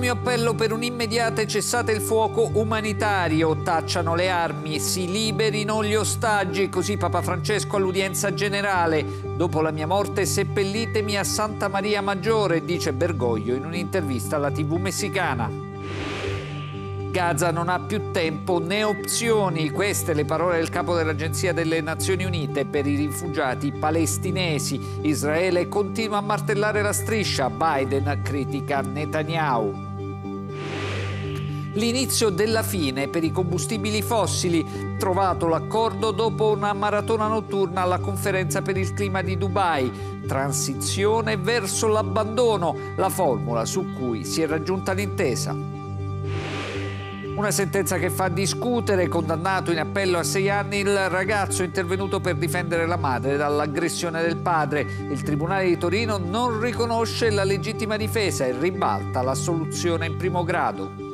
mio appello per un immediato cessate il fuoco umanitario, tacciano le armi, si liberino gli ostaggi, così Papa Francesco all'udienza generale. Dopo la mia morte seppellitemi a Santa Maria Maggiore, dice Bergoglio in un'intervista alla TV messicana. Gaza non ha più tempo né opzioni, queste le parole del capo dell'Agenzia delle Nazioni Unite per i rifugiati palestinesi. Israele continua a martellare la striscia, Biden critica Netanyahu l'inizio della fine per i combustibili fossili, trovato l'accordo dopo una maratona notturna alla conferenza per il clima di Dubai. Transizione verso l'abbandono, la formula su cui si è raggiunta l'intesa. Una sentenza che fa discutere, condannato in appello a sei anni il ragazzo intervenuto per difendere la madre dall'aggressione del padre. Il Tribunale di Torino non riconosce la legittima difesa e ribalta l'assoluzione in primo grado.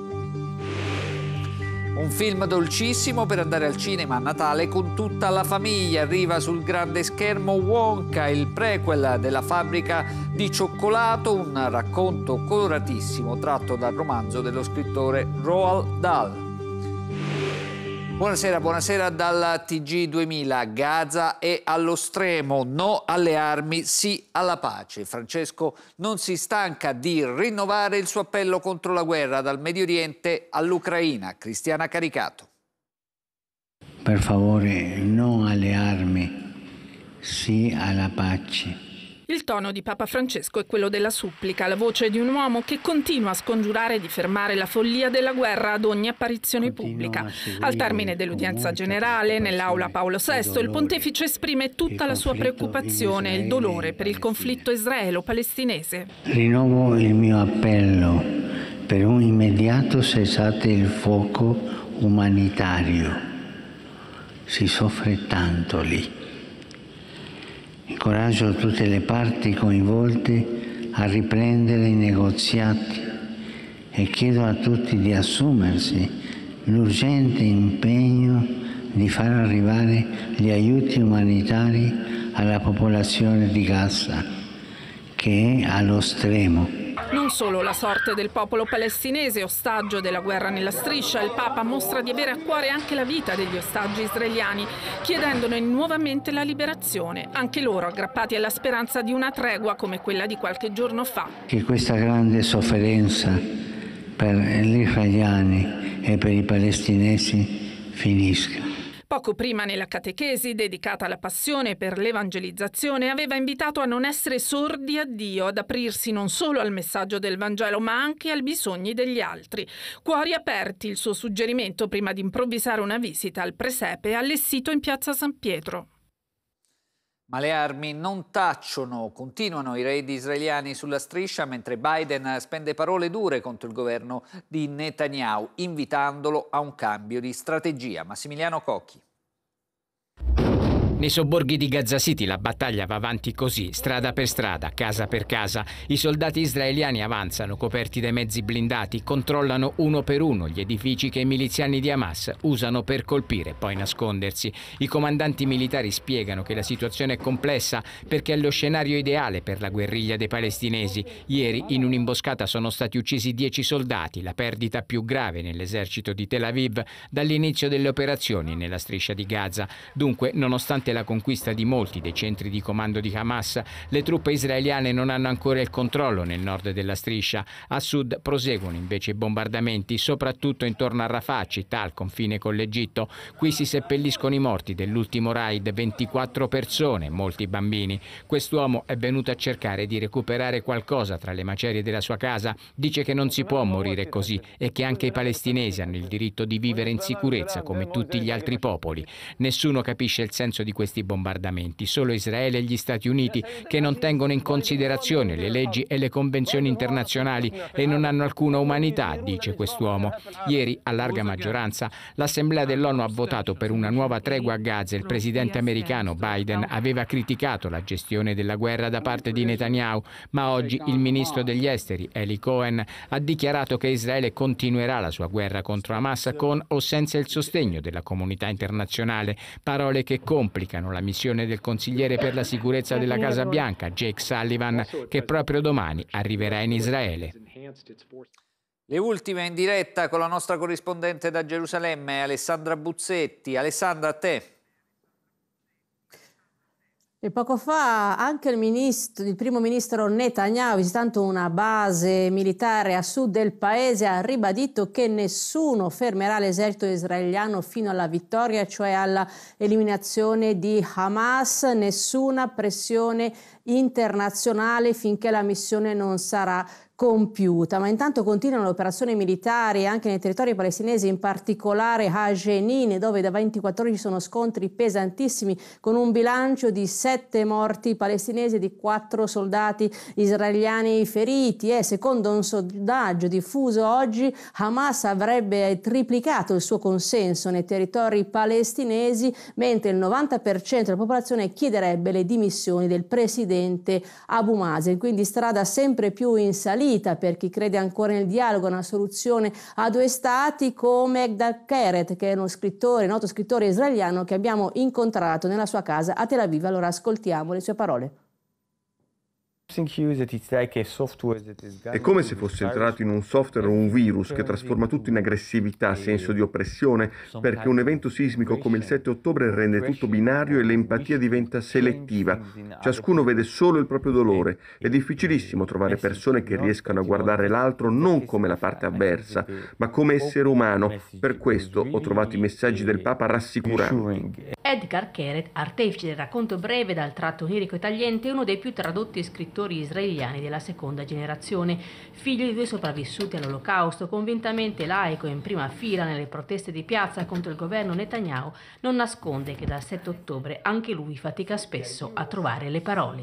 Un film dolcissimo per andare al cinema a Natale con tutta la famiglia. Arriva sul grande schermo Wonka, il prequel della fabbrica di cioccolato, un racconto coloratissimo tratto dal romanzo dello scrittore Roald Dahl. Buonasera, buonasera dalla TG2000. Gaza è allo stremo, no alle armi, sì alla pace. Francesco non si stanca di rinnovare il suo appello contro la guerra dal Medio Oriente all'Ucraina. Cristiana Caricato. Per favore, no alle armi, sì alla pace. Il tono di Papa Francesco è quello della supplica, la voce di un uomo che continua a scongiurare di fermare la follia della guerra ad ogni apparizione pubblica. Al termine dell'udienza generale, nell'aula Paolo VI, il pontefice esprime tutta la sua preoccupazione e il dolore per il conflitto israelo-palestinese. Rinnovo il mio appello per un immediato cessate il fuoco umanitario. Si soffre tanto lì. Incoraggio tutte le parti coinvolte a riprendere i negoziati e chiedo a tutti di assumersi l'urgente impegno di far arrivare gli aiuti umanitari alla popolazione di Gaza, che è allo stremo non solo la sorte del popolo palestinese, ostaggio della guerra nella striscia, il Papa mostra di avere a cuore anche la vita degli ostaggi israeliani, chiedendone nuovamente la liberazione, anche loro aggrappati alla speranza di una tregua come quella di qualche giorno fa. Che questa grande sofferenza per gli israeliani e per i palestinesi finisca. Poco prima nella catechesi dedicata alla passione per l'evangelizzazione aveva invitato a non essere sordi a Dio, ad aprirsi non solo al messaggio del Vangelo ma anche ai bisogni degli altri. Cuori aperti il suo suggerimento prima di improvvisare una visita al presepe allestito in piazza San Pietro. Ma le armi non tacciono, continuano i raid israeliani sulla striscia mentre Biden spende parole dure contro il governo di Netanyahu, invitandolo a un cambio di strategia. Massimiliano Cocchi. Nei sobborghi di Gaza City la battaglia va avanti così, strada per strada, casa per casa. I soldati israeliani avanzano coperti dai mezzi blindati, controllano uno per uno gli edifici che i miliziani di Hamas usano per colpire e poi nascondersi. I comandanti militari spiegano che la situazione è complessa perché è lo scenario ideale per la guerriglia dei palestinesi. Ieri in un'imboscata sono stati uccisi dieci soldati, la perdita più grave nell'esercito di Tel Aviv dall'inizio delle operazioni nella striscia di Gaza. Dunque, nonostante la conquista di molti dei centri di comando di Hamas, le truppe israeliane non hanno ancora il controllo nel nord della striscia. A sud proseguono invece i bombardamenti, soprattutto intorno a Rafah, città al confine con l'Egitto. Qui si seppelliscono i morti dell'ultimo raid, 24 persone, molti bambini. Quest'uomo è venuto a cercare di recuperare qualcosa tra le macerie della sua casa. Dice che non si può morire così e che anche i palestinesi hanno il diritto di vivere in sicurezza come tutti gli altri popoli. Nessuno capisce il senso di questi bombardamenti. Solo Israele e gli Stati Uniti, che non tengono in considerazione le leggi e le convenzioni internazionali e non hanno alcuna umanità, dice quest'uomo. Ieri, a larga maggioranza, l'Assemblea dell'ONU ha votato per una nuova tregua a Gaza. Il presidente americano Biden aveva criticato la gestione della guerra da parte di Netanyahu, ma oggi il ministro degli esteri, Eli Cohen, ha dichiarato che Israele continuerà la sua guerra contro Hamas con o senza il sostegno della comunità internazionale, parole che complicano complicano la missione del consigliere per la sicurezza della Casa Bianca, Jake Sullivan, che proprio domani arriverà in Israele. Le ultime in diretta con la nostra corrispondente da Gerusalemme, Alessandra Buzzetti. Alessandra, a te. E poco fa anche il, ministro, il primo ministro Netanyahu, visitando una base militare a sud del paese, ha ribadito che nessuno fermerà l'esercito israeliano fino alla vittoria, cioè all'eliminazione di Hamas, nessuna pressione internazionale finché la missione non sarà compiuta, ma intanto continuano le operazioni militari anche nei territori palestinesi, in particolare a Jenin, dove da 24 ore ci sono scontri pesantissimi con un bilancio di 7 morti palestinesi e di 4 soldati israeliani feriti e secondo un sondaggio diffuso oggi Hamas avrebbe triplicato il suo consenso nei territori palestinesi, mentre il 90% della popolazione chiederebbe le dimissioni del presidente Abu Mazen, quindi strada sempre più in salita vita per chi crede ancora nel dialogo, una soluzione a due stati come Egdal Keret, che è uno scrittore, noto scrittore israeliano che abbiamo incontrato nella sua casa a Tel Aviv. Allora ascoltiamo le sue parole. È come se fosse entrato in un software o un virus che trasforma tutto in aggressività, senso di oppressione, perché un evento sismico come il 7 ottobre rende tutto binario e l'empatia diventa selettiva. Ciascuno vede solo il proprio dolore. È difficilissimo trovare persone che riescano a guardare l'altro non come la parte avversa, ma come essere umano. Per questo ho trovato i messaggi del Papa rassicuranti. Edgar Keret, artefice del racconto breve dal tratto onirico e tagliente, è uno dei più tradotti scrittori israeliani della seconda generazione, figlio di due sopravvissuti all'olocausto, convintamente laico e in prima fila nelle proteste di piazza contro il governo Netanyahu, non nasconde che dal 7 ottobre anche lui fatica spesso a trovare le parole.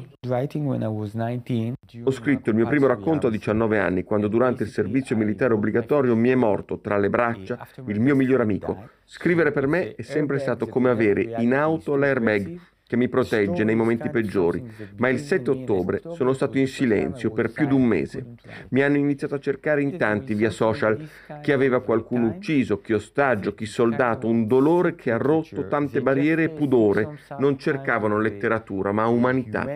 Ho scritto il mio primo racconto a 19 anni, quando durante il servizio militare obbligatorio mi è morto tra le braccia il mio miglior amico Scrivere per me è sempre stato come avere in auto l'airbag che mi protegge nei momenti peggiori, ma il 7 ottobre sono stato in silenzio per più di un mese. Mi hanno iniziato a cercare in tanti via social chi aveva qualcuno ucciso, chi ostaggio, chi soldato, un dolore che ha rotto certo. tante barriere e pudore. Non cercavano letteratura, ma umanità.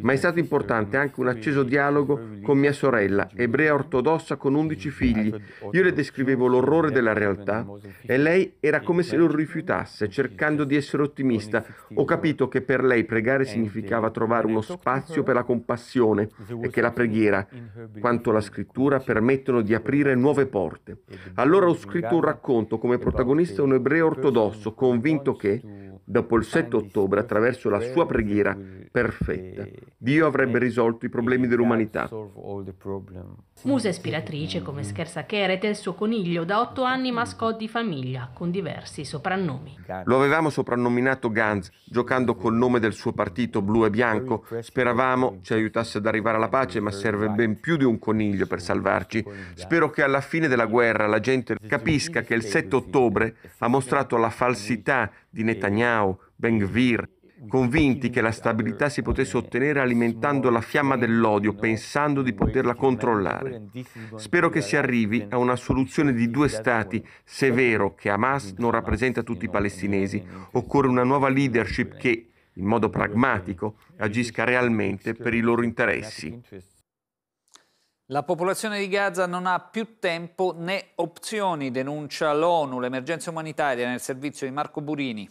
Ma è stato importante anche un acceso dialogo con mia sorella, ebrea ortodossa con 11 figli. Io le descrivevo l'orrore della realtà e lei era come se lo rifiutasse, cercando di essere ottimista o capire capito che per lei pregare significava trovare uno spazio per la compassione e che la preghiera, quanto la scrittura, permettono di aprire nuove porte. Allora ho scritto un racconto come protagonista un ebreo ortodosso, convinto che, dopo il 7 ottobre, attraverso la sua preghiera perfetta, Dio avrebbe eh, risolto i problemi dell'umanità. Musa ispiratrice come Scherza Keret è il suo coniglio, da otto anni mascotte di famiglia, con diversi soprannomi. Lo avevamo soprannominato Gans, giocando col nome del suo partito blu e bianco. Speravamo ci aiutasse ad arrivare alla pace, ma serve ben più di un coniglio per salvarci. Spero che alla fine della guerra la gente capisca che il 7 ottobre ha mostrato la falsità di Netanyahu, Ben Gvir, convinti che la stabilità si potesse ottenere alimentando la fiamma dell'odio, pensando di poterla controllare. Spero che si arrivi a una soluzione di due stati, se è vero che Hamas non rappresenta tutti i palestinesi. Occorre una nuova leadership che, in modo pragmatico, agisca realmente per i loro interessi. La popolazione di Gaza non ha più tempo né opzioni, denuncia l'ONU, l'emergenza umanitaria nel servizio di Marco Burini.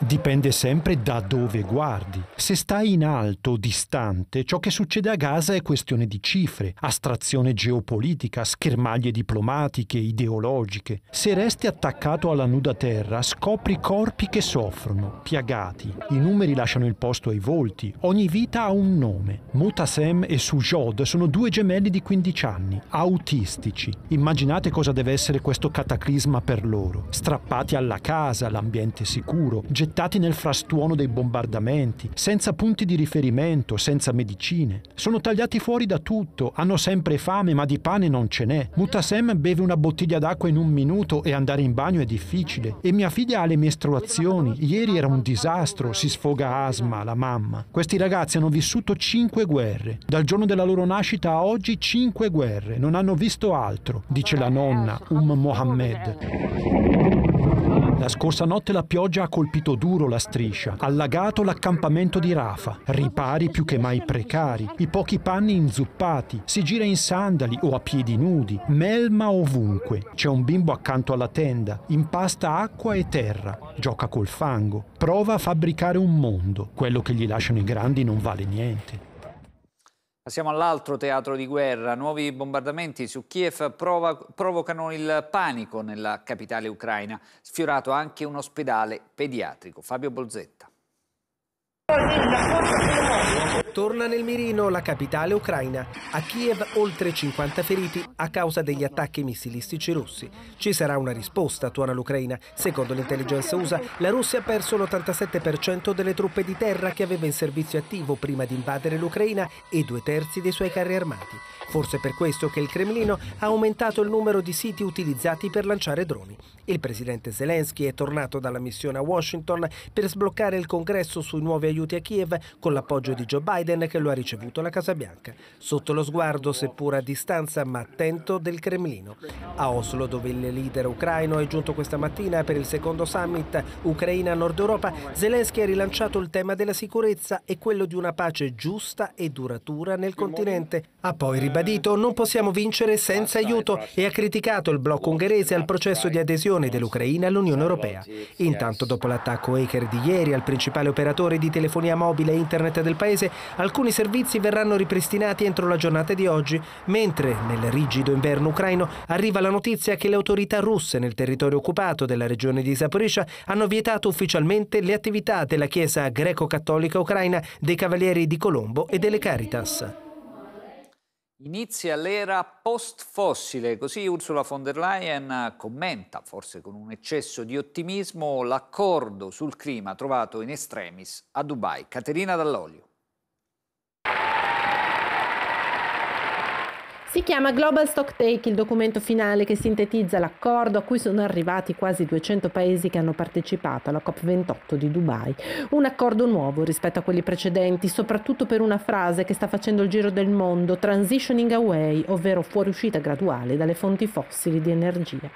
Dipende sempre da dove guardi. Se stai in alto, distante, ciò che succede a Gaza è questione di cifre, astrazione geopolitica, schermaglie diplomatiche, ideologiche. Se resti attaccato alla nuda terra, scopri corpi che soffrono, piagati. I numeri lasciano il posto ai volti, ogni vita ha un nome. Mutasem e Sujod sono due gemelli di 15 anni, autistici. Immaginate cosa deve essere questo cataclisma per loro. Strappati alla casa, all'ambiente sicuro, gettati gettati nel frastuono dei bombardamenti, senza punti di riferimento, senza medicine. Sono tagliati fuori da tutto, hanno sempre fame ma di pane non ce n'è. Mutasem beve una bottiglia d'acqua in un minuto e andare in bagno è difficile. E mia figlia ha le mestruazioni, ieri era un disastro, si sfoga asma, la mamma. Questi ragazzi hanno vissuto cinque guerre. Dal giorno della loro nascita a oggi cinque guerre, non hanno visto altro, dice la nonna, Um Mohammed. La scorsa notte la pioggia ha colpito duro la striscia, allagato l'accampamento di Rafa, ripari più che mai precari, i pochi panni inzuppati, si gira in sandali o a piedi nudi, melma ovunque. C'è un bimbo accanto alla tenda, impasta acqua e terra, gioca col fango, prova a fabbricare un mondo. Quello che gli lasciano i grandi non vale niente. Passiamo all'altro teatro di guerra. Nuovi bombardamenti su Kiev prova, provocano il panico nella capitale ucraina, sfiorato anche un ospedale pediatrico. Fabio Bolzetta. Torna nel mirino la capitale ucraina. A Kiev oltre 50 feriti a causa degli attacchi missilistici russi. Ci sarà una risposta, tuona l'Ucraina. Secondo l'intelligenza USA, la Russia ha perso l'87% delle truppe di terra che aveva in servizio attivo prima di invadere l'Ucraina e due terzi dei suoi carri armati. Forse per questo che il Cremlino ha aumentato il numero di siti utilizzati per lanciare droni. Il presidente Zelensky è tornato dalla missione a Washington per sbloccare il congresso sui nuovi aiuti a Kiev con l'appoggio di Joe Biden Biden che lo ha ricevuto alla Casa Bianca, sotto lo sguardo, seppur a distanza ma attento, del Cremlino. A Oslo, dove il leader ucraino è giunto questa mattina per il secondo summit Ucraina-Nord Europa, Zelensky ha rilanciato il tema della sicurezza e quello di una pace giusta e duratura nel continente. Ha poi ribadito non possiamo vincere senza aiuto e ha criticato il blocco ungherese al processo di adesione dell'Ucraina all'Unione Europea. Intanto, dopo l'attacco hacker di ieri al principale operatore di telefonia mobile e internet del paese, Alcuni servizi verranno ripristinati entro la giornata di oggi, mentre nel rigido inverno ucraino arriva la notizia che le autorità russe nel territorio occupato della regione di Zaporizhia hanno vietato ufficialmente le attività della Chiesa greco-cattolica ucraina, dei Cavalieri di Colombo e delle Caritas. Inizia l'era post-fossile, così Ursula von der Leyen commenta, forse con un eccesso di ottimismo, l'accordo sul clima trovato in extremis a Dubai. Caterina Dall'Olio. Si chiama Global Stocktake il documento finale che sintetizza l'accordo a cui sono arrivati quasi 200 paesi che hanno partecipato alla COP28 di Dubai. Un accordo nuovo rispetto a quelli precedenti, soprattutto per una frase che sta facendo il giro del mondo, transitioning away, ovvero fuoriuscita graduale dalle fonti fossili di energia.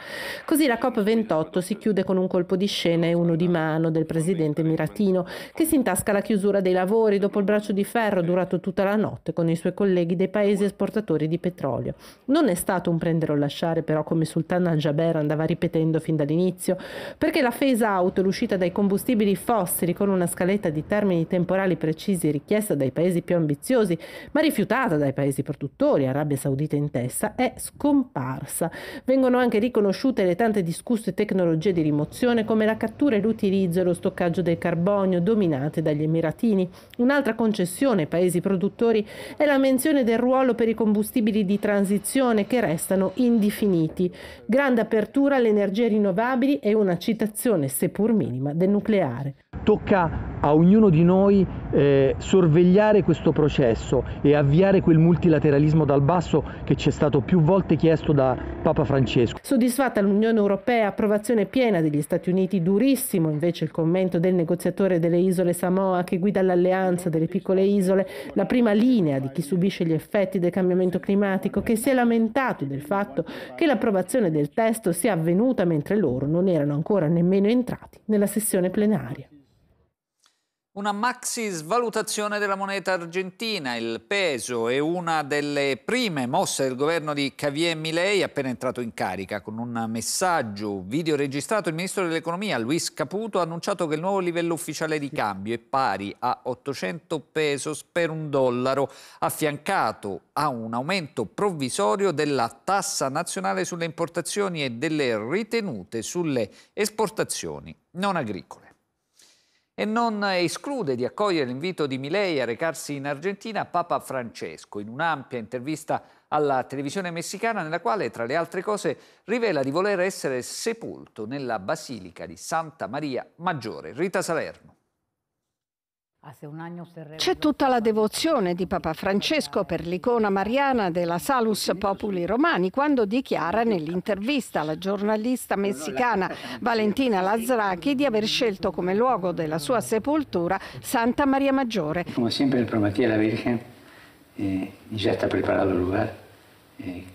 Così la COP28 si chiude con un colpo di scena e uno di mano del presidente Miratino che si intasca la chiusura dei lavori dopo il braccio di ferro durato tutta la notte con i suoi colleghi dei paesi esportatori di petrolio petrolio. Non è stato un prendere o lasciare però come Sultan Al-Jaber andava ripetendo fin dall'inizio, perché la phase out, l'uscita dai combustibili fossili con una scaletta di termini temporali precisi richiesta dai paesi più ambiziosi, ma rifiutata dai paesi produttori, Arabia Saudita in testa, è scomparsa. Vengono anche riconosciute le tante discusse tecnologie di rimozione come la cattura e l'utilizzo e lo stoccaggio del carbonio dominate dagli Emiratini. Un'altra concessione ai paesi produttori è la menzione del ruolo per i combustibili di di transizione che restano indefiniti, grande apertura alle energie rinnovabili e una citazione, seppur minima, del nucleare tocca a ognuno di noi eh, sorvegliare questo processo e avviare quel multilateralismo dal basso che ci è stato più volte chiesto da Papa Francesco. Soddisfatta l'Unione Europea, approvazione piena degli Stati Uniti, durissimo invece il commento del negoziatore delle isole Samoa che guida l'alleanza delle piccole isole, la prima linea di chi subisce gli effetti del cambiamento climatico, che si è lamentato del fatto che l'approvazione del testo sia avvenuta mentre loro non erano ancora nemmeno entrati nella sessione plenaria. Una maxi svalutazione della moneta argentina, il peso, è una delle prime mosse del governo di Javier Milei appena entrato in carica. Con un messaggio video registrato il ministro dell'economia Luis Caputo ha annunciato che il nuovo livello ufficiale di cambio è pari a 800 pesos per un dollaro, affiancato a un aumento provvisorio della tassa nazionale sulle importazioni e delle ritenute sulle esportazioni non agricole e non esclude di accogliere l'invito di Milei a recarsi in Argentina Papa Francesco in un'ampia intervista alla televisione messicana nella quale, tra le altre cose, rivela di voler essere sepolto nella Basilica di Santa Maria Maggiore. Rita Salerno. C'è tutta la devozione di Papa Francesco per l'icona mariana della Salus Populi Romani quando dichiara nell'intervista alla giornalista messicana Valentina Lazzacchi di aver scelto come luogo della sua sepoltura Santa Maria Maggiore. Come sempre il Promettia la Virgen eh, ya certo está preparado el lugar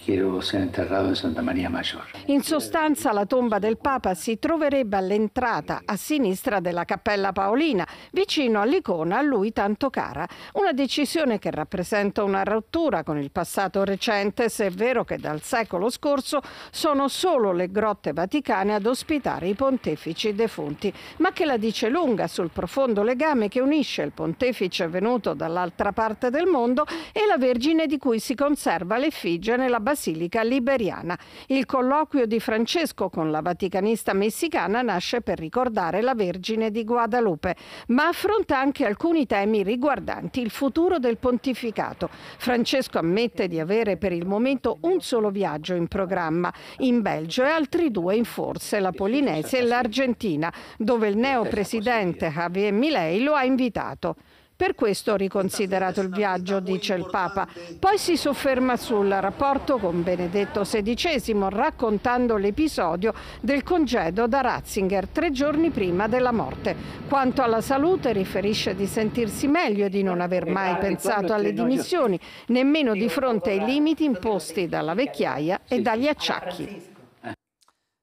quiero ser enterrado en Santa Maria Maggiore. In sostanza la tomba del Papa si troverebbe all'entrata a sinistra della Cappella Paolina, vicino all'icona a lui tanto cara. Una decisione che rappresenta una rottura con il passato recente, se è vero che dal secolo scorso sono solo le grotte vaticane ad ospitare i pontefici defunti, ma che la dice lunga sul profondo legame che unisce il pontefice venuto dall'altra parte del mondo e la Vergine di cui si conserva l'effigie nella Basilica Liberiana. Il colloquio di Francesco con la vaticanista messicana nasce per ricordare la Vergine di Guadalupe, ma affronta anche alcuni temi riguardanti il futuro del pontificato. Francesco ammette di avere per il momento un solo viaggio in programma in Belgio e altri due in forse, la Polinesia e l'Argentina, dove il neo presidente Javier Milei lo ha invitato. Per questo ho riconsiderato il viaggio, dice il Papa. Poi si sofferma sul rapporto con Benedetto XVI, raccontando l'episodio del congedo da Ratzinger tre giorni prima della morte. Quanto alla salute, riferisce di sentirsi meglio e di non aver mai pensato alle dimissioni, nemmeno di fronte ai limiti imposti dalla vecchiaia e dagli acciacchi.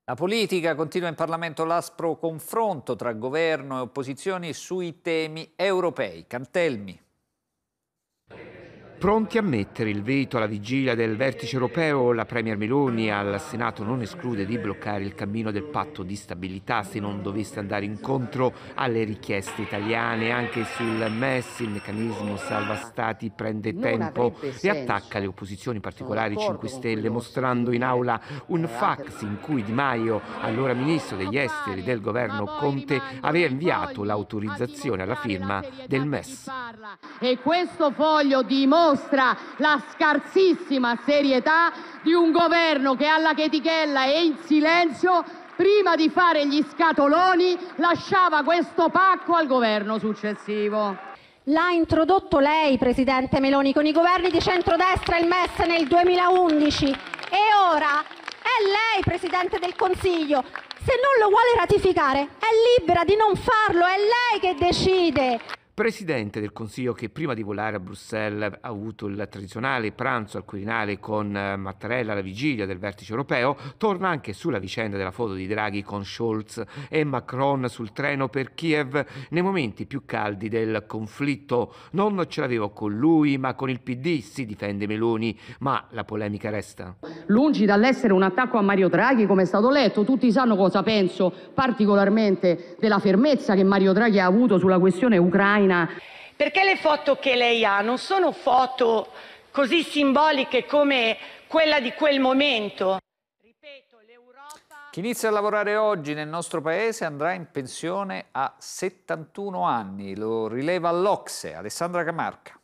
La politica continua in Parlamento l'aspro confronto tra governo e opposizioni sui temi europei. Cantelmi. Pronti a mettere il veto alla vigilia del vertice europeo, la Premier Meloni al Senato non esclude di bloccare il cammino del patto di stabilità se non dovesse andare incontro alle richieste italiane. Anche sul MES il meccanismo salva stati prende tempo e attacca le opposizioni particolari 5 Stelle mostrando in aula un fax in cui Di Maio, allora ministro degli esteri del governo Conte, aveva inviato l'autorizzazione alla firma del MES. E questo foglio dimostra dimostra la scarsissima serietà di un governo che alla chetichella e in silenzio, prima di fare gli scatoloni, lasciava questo pacco al governo successivo. L'ha introdotto lei, Presidente Meloni, con i governi di centrodestra e il MES nel 2011 e ora è lei, Presidente del Consiglio. Se non lo vuole ratificare, è libera di non farlo, è lei che decide. Presidente del Consiglio che prima di volare a Bruxelles ha avuto il tradizionale pranzo al Quirinale con eh, Mattarella alla vigilia del vertice europeo, torna anche sulla vicenda della foto di Draghi con Scholz e Macron sul treno per Kiev nei momenti più caldi del conflitto. Non ce l'avevo con lui, ma con il PD si difende Meloni, ma la polemica resta. Lungi dall'essere un attacco a Mario Draghi, come è stato letto, tutti sanno cosa penso particolarmente della fermezza che Mario Draghi ha avuto sulla questione ucraina Ucraina. Perché le foto che lei ha non sono foto così simboliche come quella di quel momento. Chi inizia a lavorare oggi nel nostro paese andrà in pensione a 71 anni, lo rileva l'Ocse, Alessandra Camarca.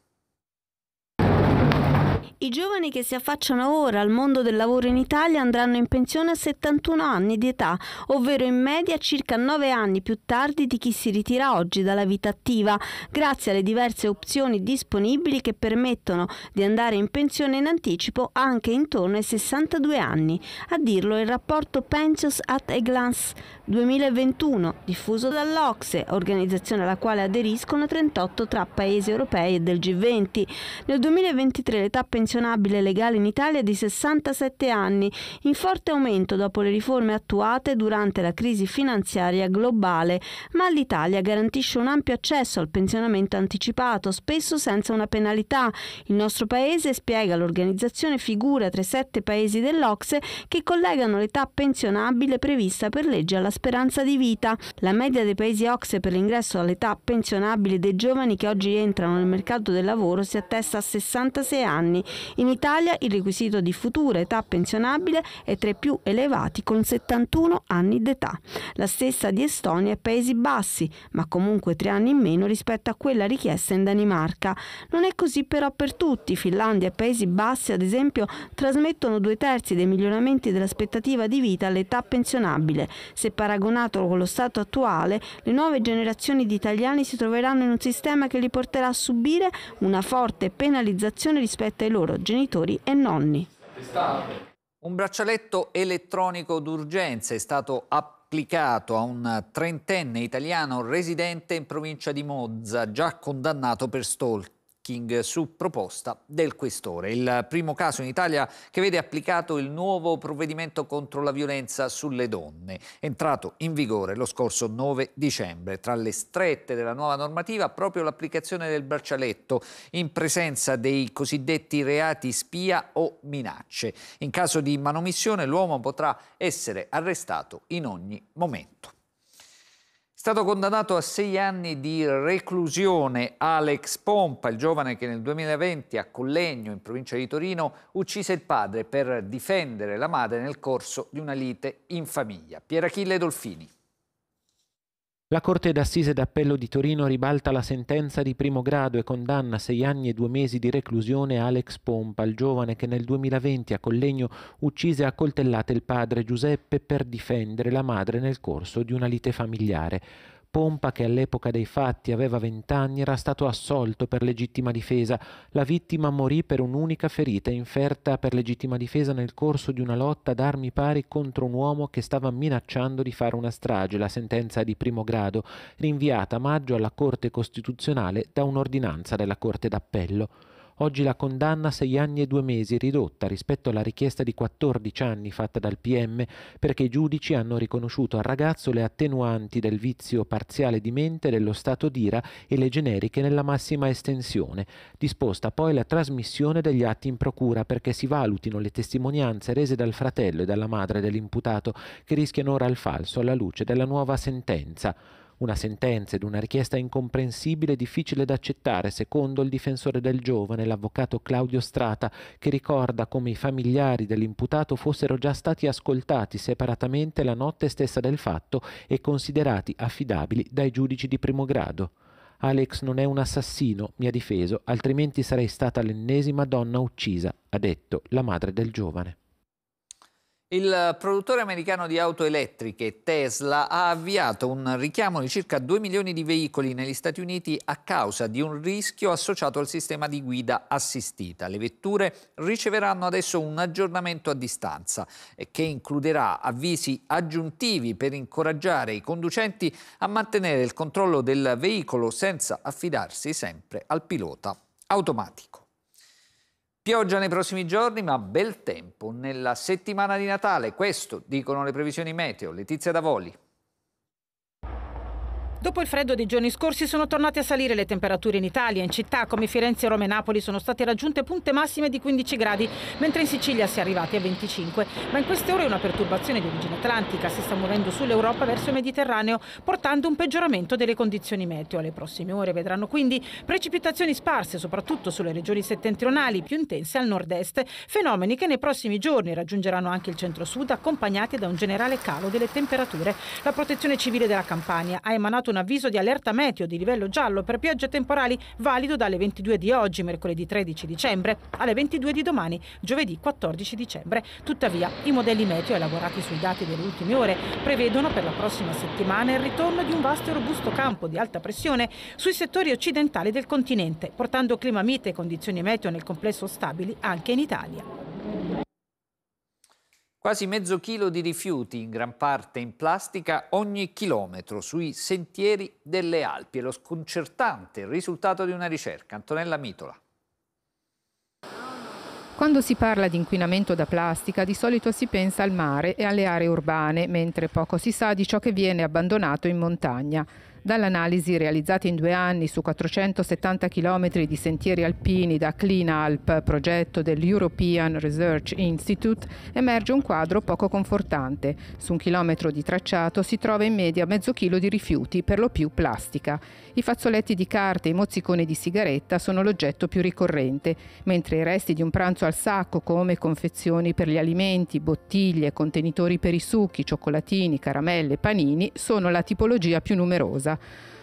I giovani che si affacciano ora al mondo del lavoro in Italia andranno in pensione a 71 anni di età, ovvero in media circa 9 anni più tardi di chi si ritira oggi dalla vita attiva, grazie alle diverse opzioni disponibili che permettono di andare in pensione in anticipo anche intorno ai 62 anni. A dirlo il rapporto Pensions at a Glance 2021, diffuso dall'Ocse, organizzazione alla quale aderiscono 38 tra paesi europei e del G20. Nel 2023 l'età pensionale pensionabile legale in Italia è di 67 anni, in forte aumento dopo le riforme attuate durante la crisi finanziaria globale, ma l'Italia garantisce un ampio accesso al pensionamento anticipato, spesso senza una penalità. Il nostro paese, spiega l'organizzazione, figura tra i sette paesi dell'Ocse che collegano l'età pensionabile prevista per legge alla speranza di vita. La media dei paesi Ocse per l'ingresso all'età pensionabile dei giovani che oggi entrano nel mercato del lavoro si attesta a 66 anni, in Italia il requisito di futura età pensionabile è tra i più elevati con 71 anni d'età, la stessa di Estonia e Paesi Bassi, ma comunque tre anni in meno rispetto a quella richiesta in Danimarca. Non è così però per tutti. Finlandia e Paesi Bassi, ad esempio, trasmettono due terzi dei miglioramenti dell'aspettativa di vita all'età pensionabile. Se paragonato con lo stato attuale, le nuove generazioni di italiani si troveranno in un sistema che li porterà a subire una forte penalizzazione rispetto ai loro loro genitori e nonni. Un braccialetto elettronico d'urgenza è stato applicato a un trentenne italiano residente in provincia di Mozza, già condannato per stalking hacking su proposta del questore. Il primo caso in Italia che vede applicato il nuovo provvedimento contro la violenza sulle donne, entrato in vigore lo scorso 9 dicembre. Tra le strette della nuova normativa proprio l'applicazione del braccialetto in presenza dei cosiddetti reati spia o minacce. In caso di manomissione l'uomo potrà essere arrestato in ogni momento stato condannato a sei anni di reclusione Alex Pompa, il giovane che nel 2020 a Collegno, in provincia di Torino, uccise il padre per difendere la madre nel corso di una lite in famiglia. Pierachille Dolfini. La Corte d'Assise d'Appello di Torino ribalta la sentenza di primo grado e condanna a sei anni e due mesi di reclusione Alex Pompa, il giovane che nel 2020 a Collegno uccise a coltellate il padre Giuseppe per difendere la madre nel corso di una lite familiare. Pompa, che all'epoca dei fatti aveva vent'anni, era stato assolto per legittima difesa. La vittima morì per un'unica ferita inferta per legittima difesa nel corso di una lotta ad armi pari contro un uomo che stava minacciando di fare una strage, la sentenza di primo grado, rinviata a maggio alla Corte Costituzionale da un'ordinanza della Corte d'Appello. Oggi la condanna a sei anni e due mesi, ridotta rispetto alla richiesta di 14 anni fatta dal PM, perché i giudici hanno riconosciuto al ragazzo le attenuanti del vizio parziale di mente dello stato d'ira e le generiche nella massima estensione. Disposta poi la trasmissione degli atti in procura perché si valutino le testimonianze rese dal fratello e dalla madre dell'imputato che rischiano ora il falso alla luce della nuova sentenza. Una sentenza ed una richiesta incomprensibile e difficile da accettare, secondo il difensore del giovane, l'avvocato Claudio Strata, che ricorda come i familiari dell'imputato fossero già stati ascoltati separatamente la notte stessa del fatto e considerati affidabili dai giudici di primo grado. Alex non è un assassino, mi ha difeso, altrimenti sarei stata l'ennesima donna uccisa, ha detto la madre del giovane. Il produttore americano di auto elettriche Tesla ha avviato un richiamo di circa 2 milioni di veicoli negli Stati Uniti a causa di un rischio associato al sistema di guida assistita. Le vetture riceveranno adesso un aggiornamento a distanza che includerà avvisi aggiuntivi per incoraggiare i conducenti a mantenere il controllo del veicolo senza affidarsi sempre al pilota automatico. Pioggia nei prossimi giorni, ma bel tempo nella settimana di Natale. Questo dicono le previsioni meteo. Letizia Davoli. Dopo il freddo dei giorni scorsi sono tornate a salire le temperature in Italia. In città come Firenze, Roma e Napoli sono state raggiunte punte massime di 15 gradi, mentre in Sicilia si è arrivati a 25. Ma in queste ore una perturbazione di origine atlantica si sta muovendo sull'Europa verso il Mediterraneo, portando un peggioramento delle condizioni meteo. Le prossime ore vedranno quindi precipitazioni sparse, soprattutto sulle regioni settentrionali, più intense al nord-est, fenomeni che nei prossimi giorni raggiungeranno anche il centro-sud, accompagnati da un generale calo delle temperature. La protezione civile della Campania ha emanato un avviso di allerta meteo di livello giallo per piogge temporali valido dalle 22 di oggi, mercoledì 13 dicembre, alle 22 di domani, giovedì 14 dicembre. Tuttavia, i modelli meteo elaborati sui dati delle ultime ore prevedono per la prossima settimana il ritorno di un vasto e robusto campo di alta pressione sui settori occidentali del continente, portando clima mite e condizioni meteo nel complesso stabili anche in Italia. Quasi mezzo chilo di rifiuti, in gran parte in plastica, ogni chilometro sui sentieri delle Alpi. È lo sconcertante risultato di una ricerca. Antonella Mitola. Quando si parla di inquinamento da plastica di solito si pensa al mare e alle aree urbane, mentre poco si sa di ciò che viene abbandonato in montagna. Dall'analisi realizzata in due anni su 470 km di sentieri alpini da Clean Alp, progetto dell'European Research Institute, emerge un quadro poco confortante. Su un chilometro di tracciato si trova in media mezzo chilo di rifiuti, per lo più plastica. I fazzoletti di carta e i mozziconi di sigaretta sono l'oggetto più ricorrente, mentre i resti di un pranzo al sacco, come confezioni per gli alimenti, bottiglie, contenitori per i succhi, cioccolatini, caramelle, panini, sono la tipologia più numerosa casa.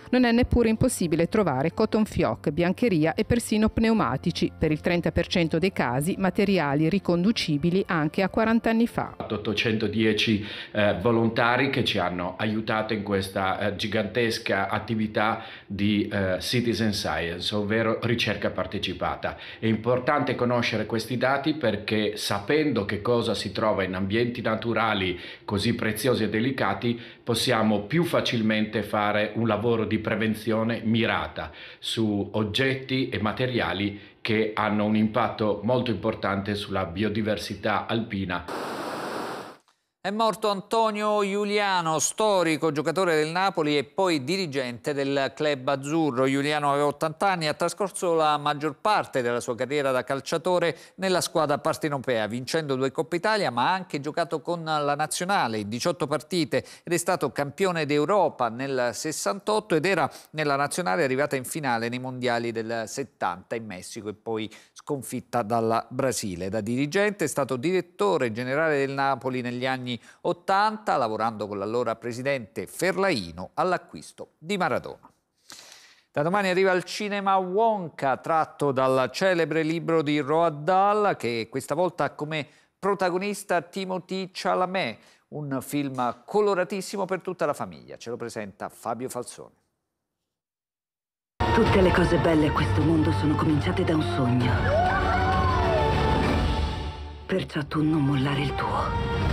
Non è neppure impossibile trovare cotton fioc, biancheria e persino pneumatici, per il 30% dei casi materiali riconducibili anche a 40 anni fa. 810 eh, volontari che ci hanno aiutato in questa eh, gigantesca attività di eh, citizen science, ovvero ricerca partecipata. È importante conoscere questi dati perché sapendo che cosa si trova in ambienti naturali così preziosi e delicati possiamo più facilmente fare un lavoro di prevenzione mirata su oggetti e materiali che hanno un impatto molto importante sulla biodiversità alpina. È morto Antonio Giuliano, storico giocatore del Napoli e poi dirigente del club azzurro. Giuliano aveva 80 anni e ha trascorso la maggior parte della sua carriera da calciatore nella squadra partenopea, vincendo due Coppe Italia, ma ha anche giocato con la nazionale in 18 partite ed è stato campione d'Europa nel 68 ed era nella nazionale arrivata in finale nei mondiali del 70 in Messico e poi sconfitta dalla Brasile. Da dirigente è stato direttore generale del Napoli negli anni anni 80, lavorando con l'allora presidente Ferlaino all'acquisto di Maradona. Da domani arriva il cinema Wonka, tratto dal celebre libro di Roald Dahl, che questa volta ha come protagonista Timothy Chalamet, un film coloratissimo per tutta la famiglia. Ce lo presenta Fabio Falsone. Tutte le cose belle a questo mondo sono cominciate da un sogno. Perciò tu non mollare il tuo.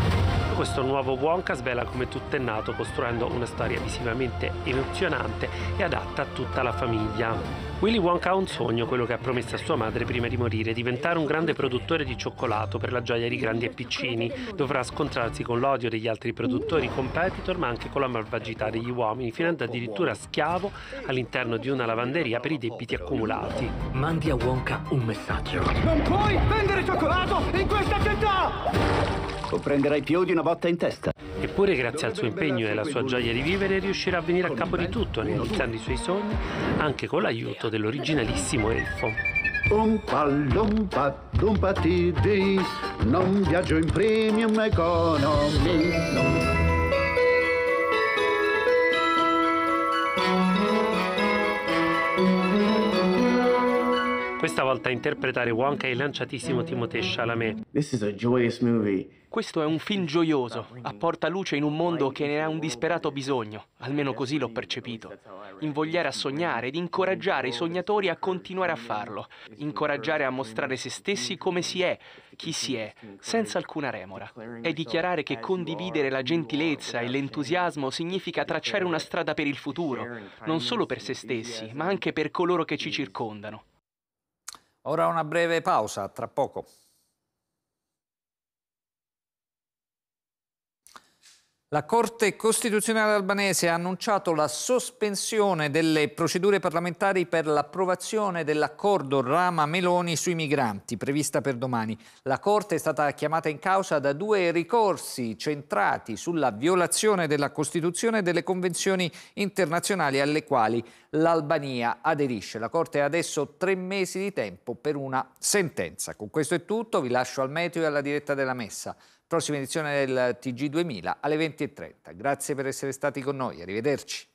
Questo nuovo Wonka svela come tutto è nato costruendo una storia visivamente emozionante e adatta a tutta la famiglia. Willy Wonka ha un sogno, quello che ha promesso a sua madre prima di morire, diventare un grande produttore di cioccolato per la gioia di grandi e piccini. Dovrà scontrarsi con l'odio degli altri produttori competitor, ma anche con la malvagità degli uomini, finendo addirittura schiavo all'interno di una lavanderia per i debiti accumulati. Mandi a Wonka un messaggio. Non puoi vendere cioccolato in questa città! o ecco, prenderai più di una botta in testa. Eppure grazie al suo impegno e alla sua gioia di vivere riuscirà a venire a capo di tutto realizzando i suoi sogni anche con l'aiuto dell'originalissimo elfo. Umpa lumpa lumpa ti non viaggio in premium economy. Questa volta a interpretare Wonka è il lanciatissimo Timothée Chalamet. Questo è un film gioioso, apporta luce in un mondo che ne ha un disperato bisogno, almeno così l'ho percepito. Invogliare a sognare ed incoraggiare i sognatori a continuare a farlo, incoraggiare a mostrare se stessi come si è, chi si è, senza alcuna remora. E dichiarare che condividere la gentilezza e l'entusiasmo significa tracciare una strada per il futuro, non solo per se stessi, ma anche per coloro che ci circondano. Ora una breve pausa, tra poco. La Corte Costituzionale albanese ha annunciato la sospensione delle procedure parlamentari per l'approvazione dell'accordo Rama-Meloni sui migranti, prevista per domani. La Corte è stata chiamata in causa da due ricorsi centrati sulla violazione della Costituzione e delle convenzioni internazionali alle quali l'Albania aderisce. La Corte ha adesso tre mesi di tempo per una sentenza. Con questo è tutto, vi lascio al meteo e alla diretta della messa prossima edizione del TG2000 alle 20.30. Grazie per essere stati con noi, arrivederci.